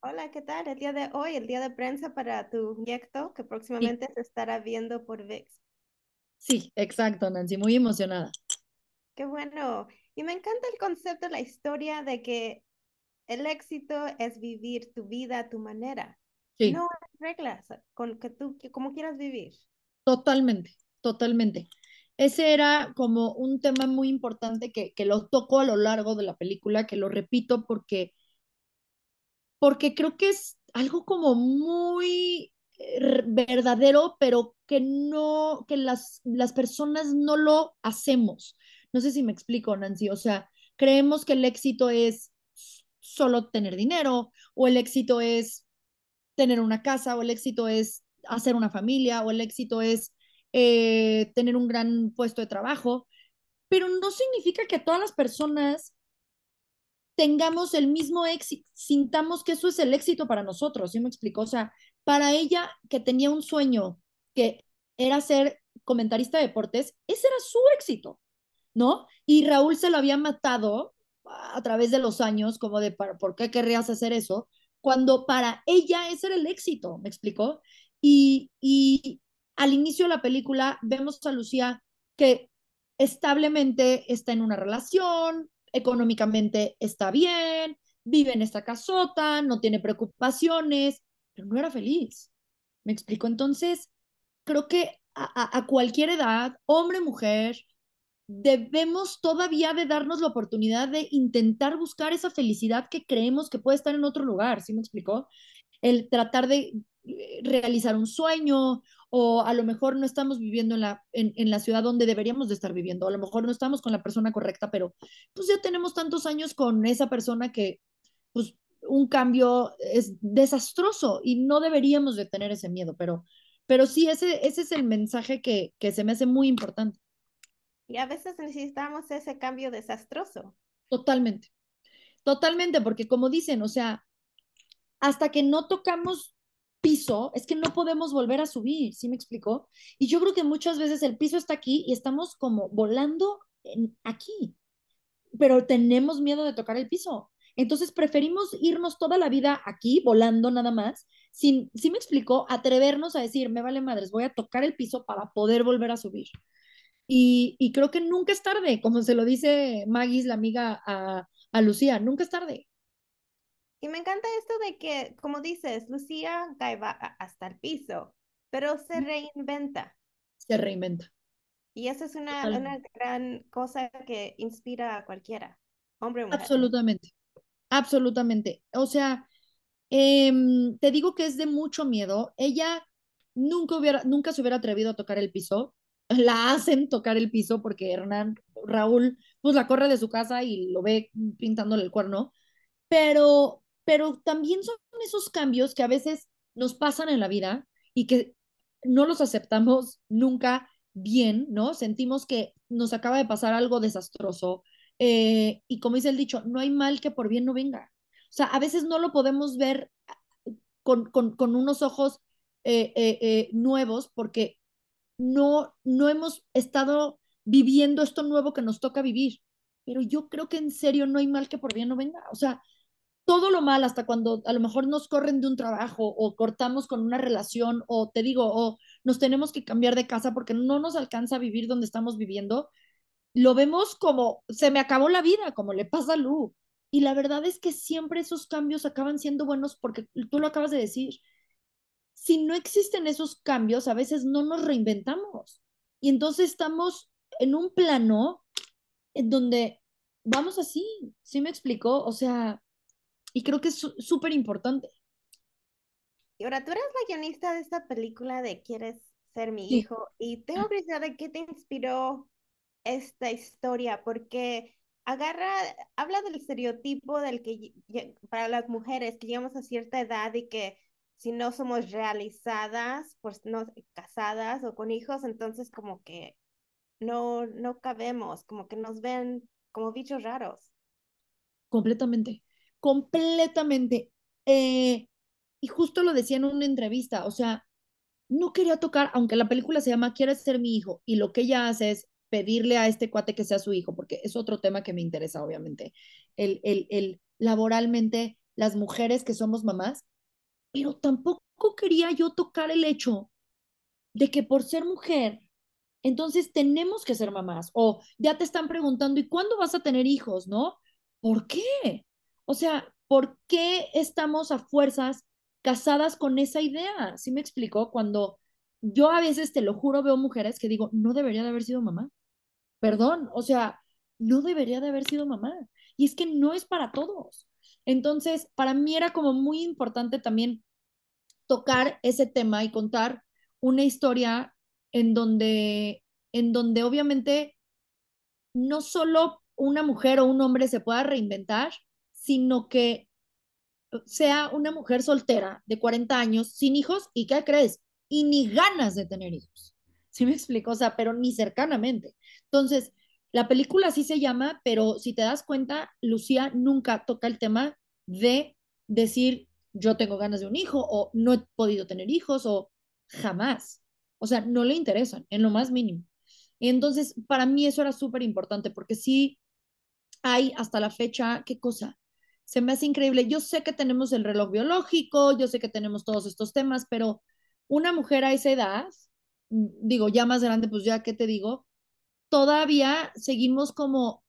Hola, ¿qué tal? El día de hoy, el día de prensa para tu proyecto que próximamente se estará viendo por VIX. Sí, exacto, Nancy, muy emocionada. Qué bueno. Y me encanta el concepto, la historia de que el éxito es vivir tu vida a tu manera. No No reglas, con que tú, como quieras vivir. Totalmente, totalmente. Ese era como un tema muy importante que, que lo tocó a lo largo de la película, que lo repito porque porque creo que es algo como muy eh, verdadero, pero que no, que las, las personas no lo hacemos. No sé si me explico, Nancy. O sea, creemos que el éxito es solo tener dinero, o el éxito es tener una casa, o el éxito es hacer una familia, o el éxito es eh, tener un gran puesto de trabajo, pero no significa que todas las personas tengamos el mismo éxito, sintamos que eso es el éxito para nosotros, ¿sí me explico? O sea, para ella que tenía un sueño que era ser comentarista de deportes, ese era su éxito, ¿no? Y Raúl se lo había matado a través de los años, como de, ¿por qué querrías hacer eso? Cuando para ella ese era el éxito, ¿me explicó? Y, y al inicio de la película vemos a Lucía que establemente está en una relación, económicamente está bien, vive en esta casota, no tiene preocupaciones, pero no era feliz. ¿Me explico? Entonces, creo que a, cualquier edad, hombre, mujer, debemos todavía de darnos la oportunidad de intentar buscar esa felicidad que creemos que puede estar en otro lugar, ¿sí me explicó? El tratar de eh, realizar un sueño o a lo mejor no estamos viviendo en la, en, la ciudad donde deberíamos de estar viviendo, a lo mejor no estamos con la persona correcta, pero pues ya tenemos tantos años con esa persona que pues un cambio es desastroso y no deberíamos de tener ese miedo, pero, pero sí, ese, ese es el mensaje que, que se me hace muy importante. Y a veces necesitamos ese cambio desastroso. Totalmente, totalmente, porque como dicen, o sea, hasta que no tocamos piso es que no podemos volver a subir, ¿sí me explicó? Y yo creo que muchas veces el piso está aquí y estamos como volando aquí, pero tenemos miedo de tocar el piso. Entonces preferimos irnos toda la vida aquí volando nada más, sin, sí me explicó, atrevernos a decir, me vale madres, voy a tocar el piso para poder volver a subir. Y, creo que nunca es tarde, como se lo dice Maggie, la amiga a Lucía, nunca es tarde. Y me encanta esto de que, como dices, Lucía va hasta el piso, pero se reinventa. Se reinventa. Y eso es una, una, gran cosa que inspira a cualquiera, hombre mujer. Absolutamente, absolutamente. O sea, em, te digo que es de mucho miedo. Ella nunca, hubiera, nunca se hubiera atrevido a tocar el piso. La hacen tocar el piso porque Hernán, Raúl, pues la corre de su casa y lo ve pintándole el cuerno. Pero pero también son esos cambios que a veces nos pasan en la vida y que no los aceptamos nunca bien, ¿no? Sentimos que nos acaba de pasar algo desastroso eh, y como dice el dicho, no hay mal que por bien no venga. O sea, a veces no lo podemos ver con, unos ojos eh, eh, nuevos porque no, no hemos estado viviendo esto nuevo que nos toca vivir. Pero yo creo que en serio no hay mal que por bien no venga. O sea, todo lo mal, hasta cuando a lo mejor nos corren de un trabajo o cortamos con una relación o te digo, o nos tenemos que cambiar de casa porque no nos alcanza a vivir donde estamos viviendo, lo vemos como se me acabó la vida, como le pasa a Lu. Y la verdad es que siempre esos cambios acaban siendo buenos porque tú lo acabas de decir. Si no existen esos cambios, a veces no nos reinventamos. Y entonces estamos en un plano en donde vamos así, ¿sí me explicó? O sea, y creo que es súper importante. Y ahora, tú eres la guionista de esta película de Quieres ser mi hijo. Y ah. tengo curiosidad de qué te inspiró esta historia, porque agarra, habla del estereotipo del que para las mujeres que llegamos a cierta edad y que si no somos realizadas, pues no casadas o con hijos, entonces como que no, no cabemos, como que nos ven como bichos raros. Completamente completamente. Eh, y justo lo decía en una entrevista, o sea, no quería tocar, aunque la película se llama Quieres ser mi hijo, y lo que ella hace es pedirle a este cuate que sea su hijo, porque es otro tema que me interesa, obviamente, el, el laboralmente, las mujeres que somos mamás, pero tampoco quería yo tocar el hecho de que por ser mujer, entonces tenemos que ser mamás, o ya te están preguntando, ¿y cuándo vas a tener hijos? ¿No? ¿Por qué? O sea, ¿por qué estamos a fuerzas casadas con esa idea? ¿Sí me explico? Cuando yo a veces, te lo juro, veo mujeres que digo, no debería de haber sido mamá. Perdón, o sea, no debería de haber sido mamá. Y es que no es para todos. Entonces, para mí era como muy importante también tocar ese tema y contar una historia en donde, en donde obviamente no solo una mujer o un hombre se pueda reinventar, sino que sea una mujer soltera de 40 años, sin hijos, ¿y qué crees? Y ni ganas de tener hijos. ¿Sí me explico? O sea, pero ni cercanamente. Entonces, la película sí se llama, pero si te das cuenta, Lucía nunca toca el tema de decir, yo tengo ganas de un hijo o no he podido tener hijos o jamás. O sea, no le interesan en lo más mínimo. entonces, para mí eso era súper importante porque sí hay hasta la fecha, ¿qué cosa? se me hace increíble. Yo sé que tenemos el reloj biológico, yo sé que tenemos todos estos temas, pero una mujer a esa edad, mm, digo, ya más grande, pues ya, ¿qué te digo? Todavía seguimos como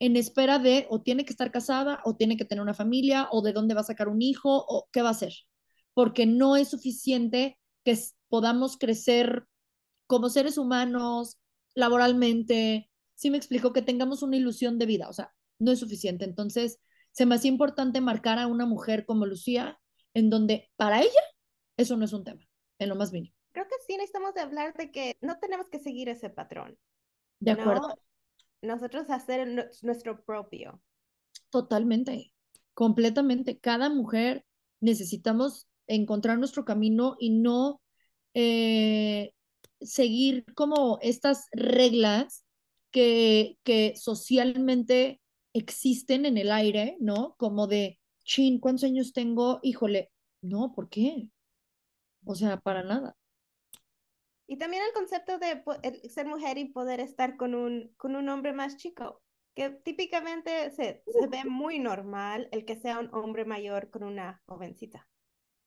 en espera de o tiene que estar casada o tiene que tener una familia o de dónde va a sacar un hijo o qué va a hacer, porque no es suficiente que podamos crecer como seres humanos, laboralmente, si me explico, que tengamos una ilusión de vida, o sea, no es suficiente. Entonces, se me hacía importante marcar a una mujer como Lucía, en donde para ella eso no es un tema, en lo más mínimo. Creo que sí necesitamos hablar de que no tenemos que seguir ese patrón. De acuerdo. Nosotros hacer nuestro propio. Totalmente, completamente. Cada mujer necesitamos encontrar nuestro camino y no eh, seguir como estas reglas que, que socialmente existen en el aire, ¿no? Como de, chin, ¿cuántos años tengo? Híjole, no, ¿por qué? O sea, para nada. Y también el concepto de ser mujer y poder estar con un, con un hombre más chico, que típicamente se, se ve muy normal el que sea un hombre mayor con una jovencita.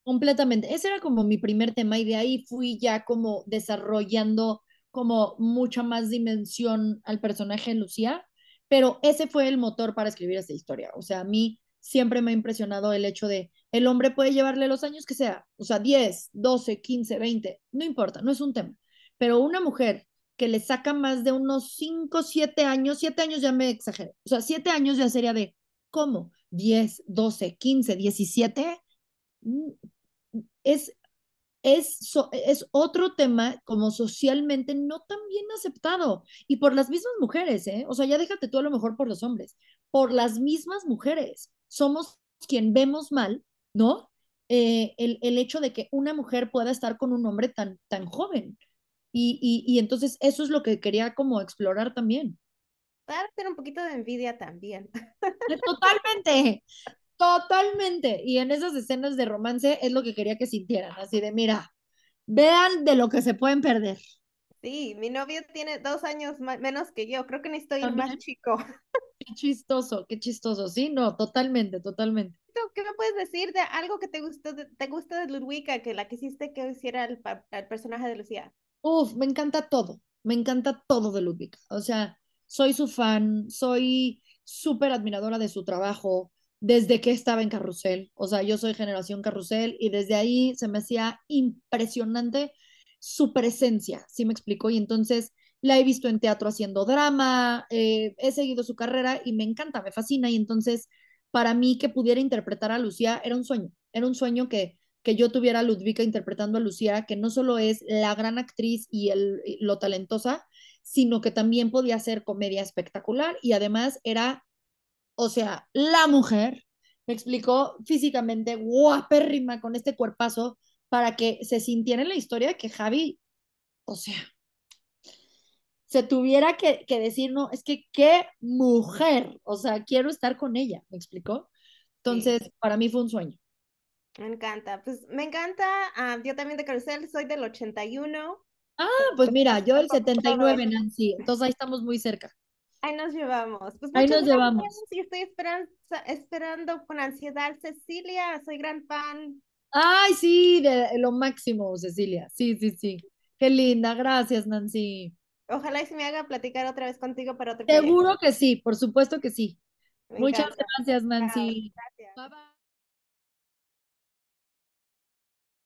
Completamente. Ese era como mi primer tema y de ahí fui ya como desarrollando como mucha más dimensión al personaje de Lucía, pero ese fue el motor para escribir esta historia. O sea, a mí siempre me ha impresionado el hecho de el hombre puede llevarle los años que sea, o sea, 10, 12, 15, 20, no importa, no es un tema. Pero una mujer que le saca más de unos 5, 7 años, 7 años ya me exagero, o sea, 7 años ya sería de, ¿cómo? 10, 12, 15, 17, es, es, es otro tema como socialmente no tan bien aceptado y por las mismas mujeres, ¿eh? O sea, ya déjate tú a lo mejor por los hombres, por las mismas mujeres. Somos quien vemos mal, ¿no? Eh, el, hecho de que una mujer pueda estar con un hombre tan, tan joven. Y, y entonces eso es lo que quería como explorar también. Para un poquito de envidia también. Eh, totalmente, totalmente. Y en esas escenas de romance es lo que quería que sintieran, así de, mira, vean de lo que se pueden perder. Sí, mi novio tiene dos años menos que yo, creo que necesito ir más chico. Qué chistoso, qué chistoso, sí, no, totalmente, totalmente. ¿Qué me puedes decir de algo que te te gusta de Ludwika, que la quisiste que hiciera el, personaje de Lucía? Uf, me encanta todo, me encanta todo de Ludwika, o sea, soy su fan, soy súper admiradora de su trabajo, desde que estaba en Carrusel, o sea, yo soy generación Carrusel y desde ahí se me hacía impresionante su presencia, si me explico? Y entonces la he visto en teatro haciendo drama, eh, he seguido su carrera y me encanta, me fascina. Y entonces, para mí que pudiera interpretar a Lucía era un sueño, era un sueño que, yo tuviera a Ludvika interpretando a Lucía, que no solo es la gran actriz y el, lo talentosa, sino que también podía hacer comedia espectacular y además era, o sea, la mujer, me explicó, físicamente guapérrima con este cuerpazo para que se sintiera en la historia de que Javi, o sea, se tuviera que, decir, no, es que qué mujer, o sea, quiero estar con ella, ¿me explicó? Entonces, para mí fue un sueño. Me encanta, pues me encanta, ah, yo también de Carusel, soy del 81. Ah, pues mira, yo del 79, Nancy, entonces ahí estamos muy cerca. Ahí nos llevamos. Pues Ahí nos llevamos. estoy esperando con ansiedad, Cecilia. Soy gran fan Ay, sí, de, lo máximo, Cecilia. Sí, sí, sí. Qué linda, gracias, Nancy. Ojalá y se me haga platicar otra vez contigo para otro Seguro que sí, por supuesto que sí. Muchas gracias, Nancy. gracias. Bye, bye.